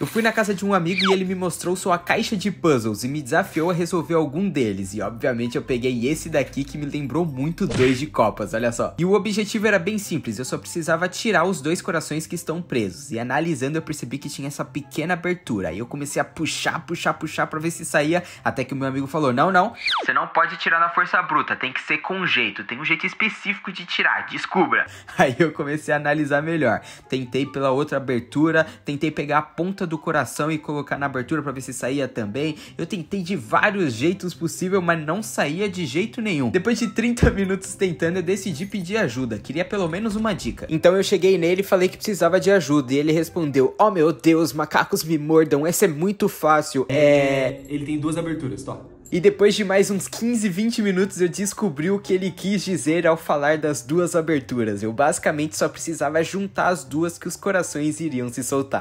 Eu fui na casa de um amigo e ele me mostrou sua caixa de puzzles e me desafiou a resolver algum deles. E obviamente eu peguei esse daqui que me lembrou muito dois de copas, olha só. E o objetivo era bem simples, eu só precisava tirar os dois corações que estão presos. E analisando eu percebi que tinha essa pequena abertura. E eu comecei a puxar, puxar, puxar pra ver se saía, até que o meu amigo falou, não, não. Você não pode tirar na força bruta, tem que ser com jeito, tem um jeito específico de tirar, descubra. Aí eu comecei a analisar melhor. Tentei pela outra abertura, tentei pegar a ponta ponta do coração e colocar na abertura para ver se saía também. Eu tentei de vários jeitos possível, mas não saía de jeito nenhum. Depois de 30 minutos tentando, eu decidi pedir ajuda. Queria pelo menos uma dica. Então eu cheguei nele e falei que precisava de ajuda. E ele respondeu: Oh meu Deus, macacos me mordam, essa é muito fácil. É. Ele tem duas aberturas, top. E depois de mais uns 15, 20 minutos eu descobri o que ele quis dizer ao falar das duas aberturas. Eu basicamente só precisava juntar as duas que os corações iriam se soltar.